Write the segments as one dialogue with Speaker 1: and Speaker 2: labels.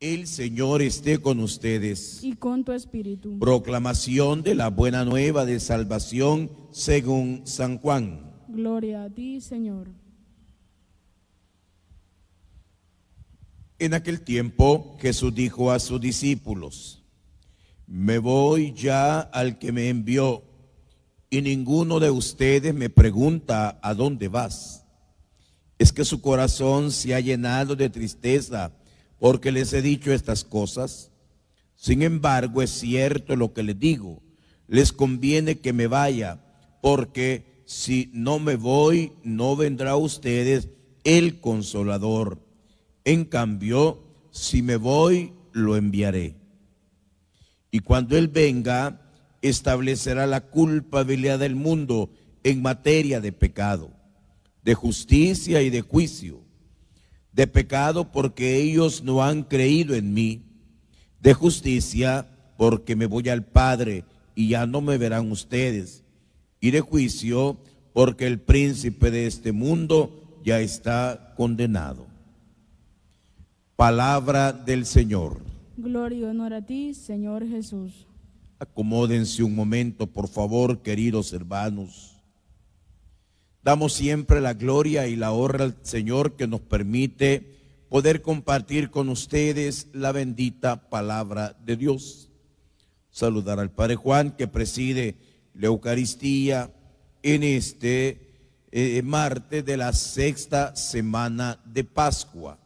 Speaker 1: El Señor esté con ustedes. Y con tu espíritu. Proclamación de la buena nueva de salvación según San Juan. Gloria a ti, Señor. En aquel tiempo Jesús dijo a sus discípulos, me voy ya al que me envió, y ninguno de ustedes me pregunta a dónde vas. Es que su corazón se ha llenado de tristeza porque les he dicho estas cosas. Sin embargo, es cierto lo que les digo. Les conviene que me vaya, porque si no me voy, no vendrá a ustedes el consolador. En cambio, si me voy, lo enviaré. Y cuando Él venga, establecerá la culpabilidad del mundo en materia de pecado, de justicia y de juicio de pecado porque ellos no han creído en mí, de justicia porque me voy al Padre y ya no me verán ustedes, y de juicio porque el príncipe de este mundo ya está condenado. Palabra del Señor. Gloria y honor a ti, Señor Jesús. Acomódense un momento, por favor, queridos hermanos. Damos siempre la gloria y la honra al Señor que nos permite poder compartir con ustedes la bendita palabra de Dios. Saludar al Padre Juan que preside la Eucaristía en este eh, martes de la sexta semana de Pascua.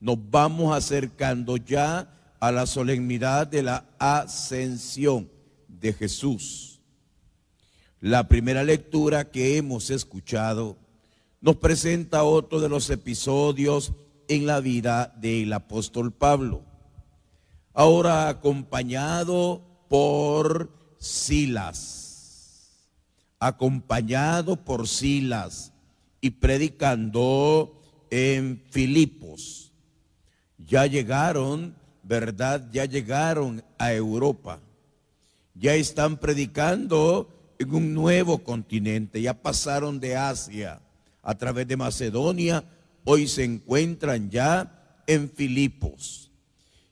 Speaker 1: Nos vamos acercando ya a la solemnidad de la ascensión de Jesús. La primera lectura que hemos escuchado nos presenta otro de los episodios en la vida del apóstol Pablo, ahora acompañado por Silas, acompañado por Silas y predicando en Filipos. Ya llegaron, ¿verdad? Ya llegaron a Europa. Ya están predicando en un nuevo continente. Ya pasaron de Asia a través de Macedonia, hoy se encuentran ya en Filipos.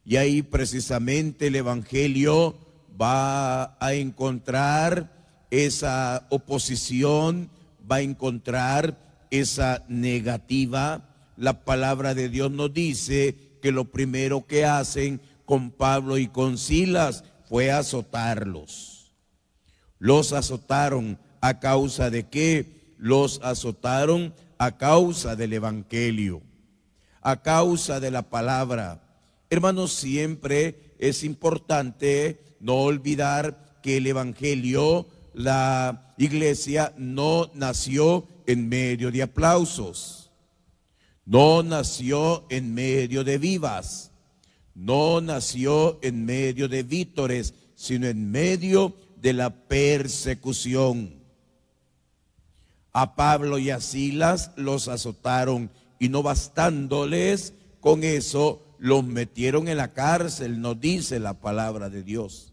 Speaker 1: Y ahí precisamente el Evangelio va a encontrar esa oposición, va a encontrar esa negativa. La palabra de Dios nos dice que lo primero que hacen con Pablo y con Silas fue azotarlos. Los azotaron a causa de qué? Los azotaron a causa del Evangelio, a causa de la palabra. Hermanos, siempre es importante no olvidar que el Evangelio, la iglesia, no nació en medio de aplausos, no nació en medio de vivas, no nació en medio de vítores, sino en medio de de la persecución. A Pablo y a Silas los azotaron y no bastándoles con eso, los metieron en la cárcel, nos dice la palabra de Dios.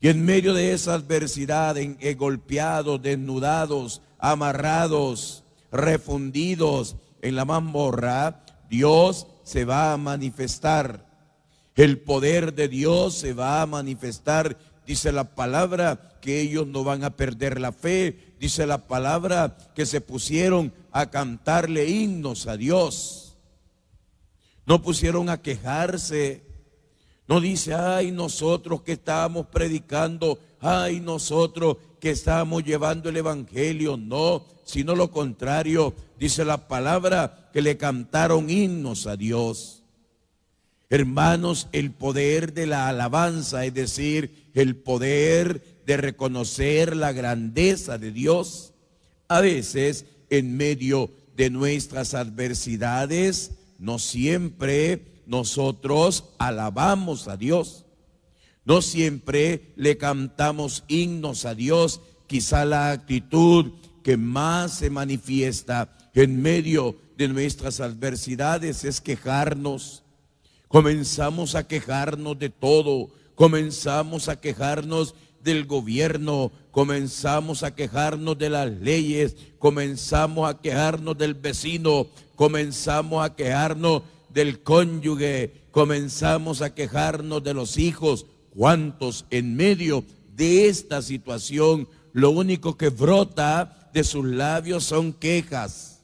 Speaker 1: Y en medio de esa adversidad, en, eh, golpeados, desnudados, amarrados, refundidos en la mamborra, Dios se va a manifestar. El poder de Dios se va a manifestar Dice la palabra que ellos no van a perder la fe. Dice la palabra que se pusieron a cantarle himnos a Dios. No pusieron a quejarse. No dice, ay, nosotros que estábamos predicando, ay, nosotros que estábamos llevando el Evangelio. No, sino lo contrario. Dice la palabra que le cantaron himnos a Dios. Hermanos, el poder de la alabanza, es decir, el poder de reconocer la grandeza de Dios, a veces en medio de nuestras adversidades, no siempre nosotros alabamos a Dios, no siempre le cantamos himnos a Dios, quizá la actitud que más se manifiesta en medio de nuestras adversidades es quejarnos, Comenzamos a quejarnos de todo, comenzamos a quejarnos del gobierno, comenzamos a quejarnos de las leyes, comenzamos a quejarnos del vecino, comenzamos a quejarnos del cónyuge, comenzamos a quejarnos de los hijos. ¿Cuántos en medio de esta situación lo único que brota de sus labios son quejas?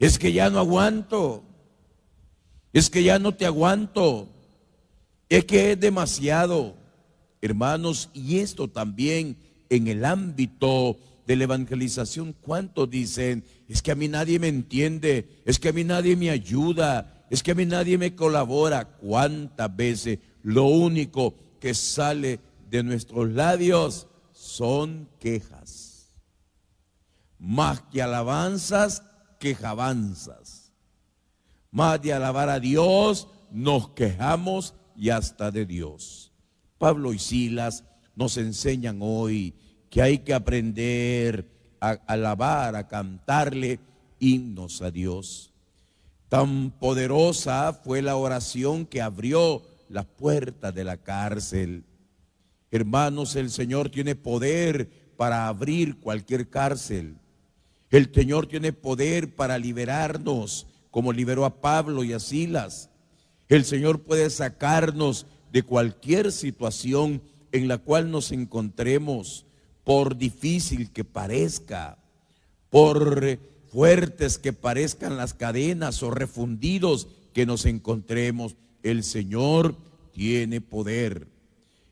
Speaker 1: Es que ya no aguanto. Es que ya no te aguanto. Es que es demasiado. Hermanos, y esto también en el ámbito de la evangelización, ¿cuánto dicen? Es que a mí nadie me entiende, es que a mí nadie me ayuda, es que a mí nadie me colabora. ¿Cuántas veces lo único que sale de nuestros labios son quejas? Más que alabanzas, quejabanzas. Más de alabar a Dios, nos quejamos y hasta de Dios. Pablo y Silas nos enseñan hoy que hay que aprender a alabar, a cantarle himnos a Dios. Tan poderosa fue la oración que abrió las puertas de la cárcel. Hermanos, el Señor tiene poder para abrir cualquier cárcel. El Señor tiene poder para liberarnos como liberó a Pablo y a Silas. El Señor puede sacarnos de cualquier situación en la cual nos encontremos, por difícil que parezca, por fuertes que parezcan las cadenas o refundidos que nos encontremos. El Señor tiene poder.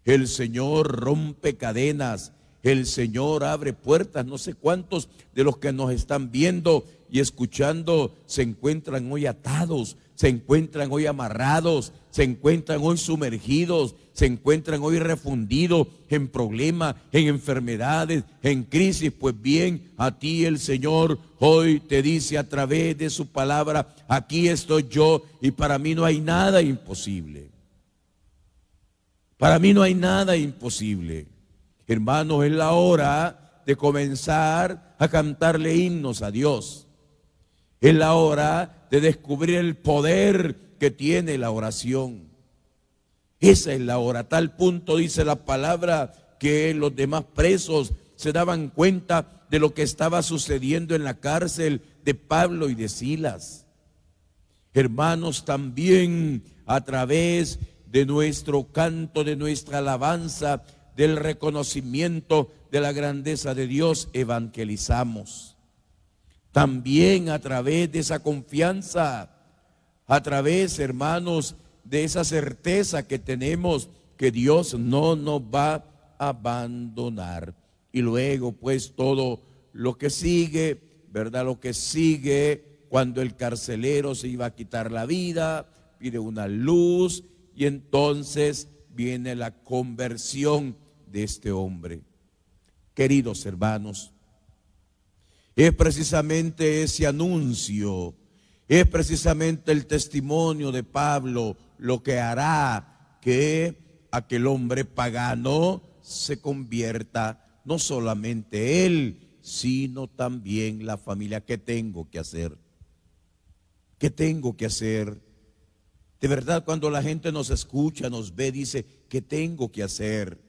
Speaker 1: El Señor rompe cadenas. El Señor abre puertas. No sé cuántos de los que nos están viendo y escuchando se encuentran hoy atados, se encuentran hoy amarrados, se encuentran hoy sumergidos, se encuentran hoy refundidos en problemas, en enfermedades, en crisis. Pues bien, a ti el Señor hoy te dice a través de su palabra, aquí estoy yo y para mí no hay nada imposible. Para mí no hay nada imposible. Hermanos, es la hora de comenzar a cantarle himnos a Dios. Es la hora de descubrir el poder que tiene la oración. Esa es la hora. tal punto dice la palabra que los demás presos se daban cuenta de lo que estaba sucediendo en la cárcel de Pablo y de Silas. Hermanos, también a través de nuestro canto, de nuestra alabanza, del reconocimiento de la grandeza de Dios, evangelizamos. También a través de esa confianza, a través, hermanos, de esa certeza que tenemos que Dios no nos va a abandonar. Y luego, pues, todo lo que sigue, ¿verdad? Lo que sigue cuando el carcelero se iba a quitar la vida, pide una luz y entonces viene la conversión de este hombre. Queridos hermanos, es precisamente ese anuncio, es precisamente el testimonio de Pablo lo que hará que aquel hombre pagano se convierta, no solamente él, sino también la familia. ¿Qué tengo que hacer? ¿Qué tengo que hacer? De verdad, cuando la gente nos escucha, nos ve, dice, ¿qué tengo que hacer?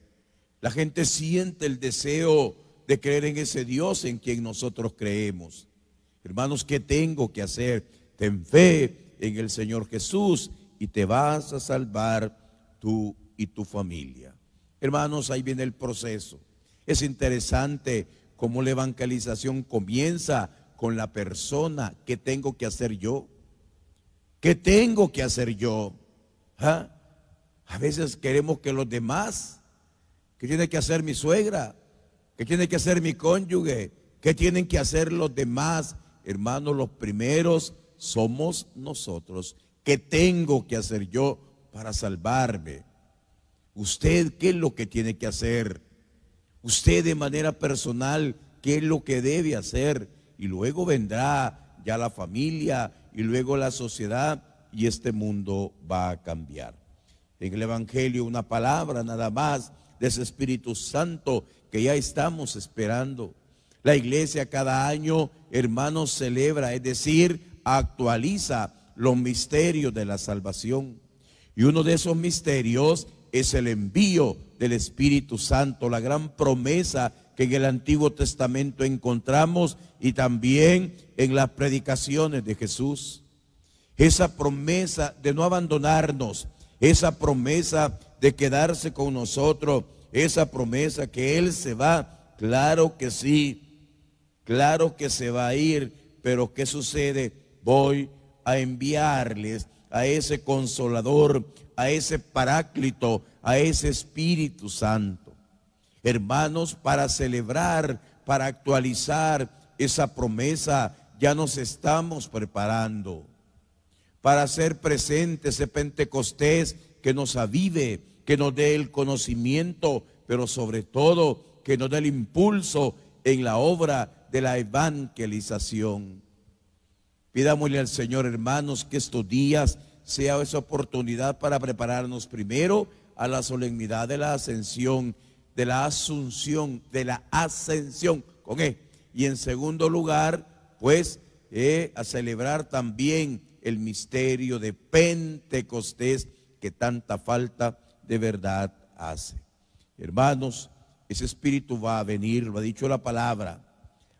Speaker 1: La gente siente el deseo de creer en ese Dios en quien nosotros creemos. Hermanos, ¿qué tengo que hacer? Ten fe en el Señor Jesús y te vas a salvar tú y tu familia. Hermanos, ahí viene el proceso. Es interesante cómo la evangelización comienza con la persona. ¿Qué tengo que hacer yo? ¿Qué tengo que hacer yo? ¿Ah? A veces queremos que los demás, ¿qué tiene que hacer mi suegra? ¿Qué tiene que hacer mi cónyuge? ¿Qué tienen que hacer los demás? Hermanos, los primeros somos nosotros. ¿Qué tengo que hacer yo para salvarme? Usted, ¿qué es lo que tiene que hacer? Usted de manera personal, ¿qué es lo que debe hacer? Y luego vendrá ya la familia y luego la sociedad y este mundo va a cambiar. En el Evangelio una palabra nada más de ese Espíritu Santo que ya estamos esperando. La iglesia cada año, hermanos, celebra, es decir, actualiza los misterios de la salvación. Y uno de esos misterios es el envío del Espíritu Santo, la gran promesa que en el Antiguo Testamento encontramos y también en las predicaciones de Jesús. Esa promesa de no abandonarnos, esa promesa de quedarse con nosotros, esa promesa que Él se va. Claro que sí, claro que se va a ir, pero ¿qué sucede? Voy a enviarles a ese consolador, a ese paráclito, a ese Espíritu Santo. Hermanos, para celebrar, para actualizar esa promesa, ya nos estamos preparando para ser presente ese Pentecostés que nos avive, que nos dé el conocimiento, pero sobre todo que nos dé el impulso en la obra de la evangelización. Pidámosle al Señor, hermanos, que estos días sea esa oportunidad para prepararnos primero a la solemnidad de la ascensión, de la asunción, de la ascensión, con e. Y en segundo lugar, pues, eh, a celebrar también el misterio de Pentecostés que tanta falta de verdad hace. Hermanos, ese espíritu va a venir, lo ha dicho la palabra,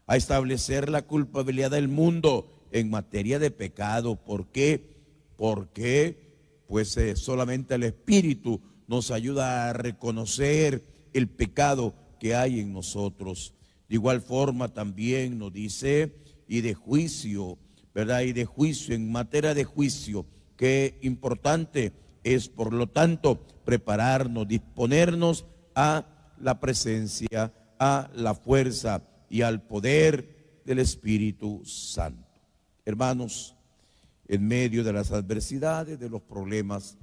Speaker 1: a establecer la culpabilidad del mundo en materia de pecado. ¿Por qué? Porque pues eh, solamente el espíritu nos ayuda a reconocer el pecado que hay en nosotros. De igual forma también nos dice, y de juicio, ¿verdad? Y de juicio, en materia de juicio, qué importante es, por lo tanto, prepararnos, disponernos a la presencia, a la fuerza y al poder del Espíritu Santo. Hermanos, en medio de las adversidades, de los problemas,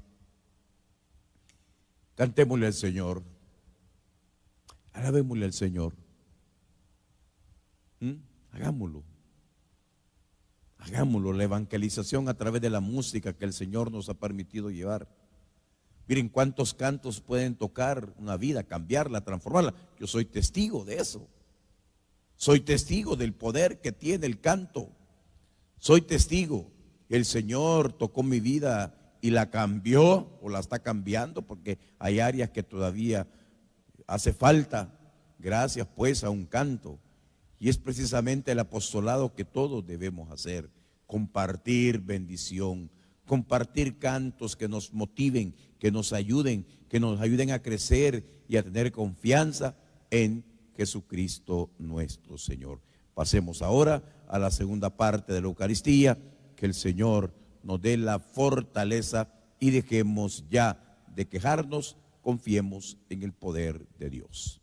Speaker 1: cantémosle al Señor, alabémosle al Señor, ¿Mm? hagámoslo. Hagámoslo, la evangelización a través de la música que el Señor nos ha permitido llevar. Miren cuántos cantos pueden tocar una vida, cambiarla, transformarla. Yo soy testigo de eso. Soy testigo del poder que tiene el canto. Soy testigo. El Señor tocó mi vida y la cambió o la está cambiando porque hay áreas que todavía hace falta. Gracias pues a un canto. Y es precisamente el apostolado que todos debemos hacer, compartir bendición, compartir cantos que nos motiven, que nos ayuden, que nos ayuden a crecer y a tener confianza en Jesucristo nuestro Señor. Pasemos ahora a la segunda parte de la Eucaristía, que el Señor nos dé la fortaleza y dejemos ya de quejarnos, confiemos en el poder de Dios.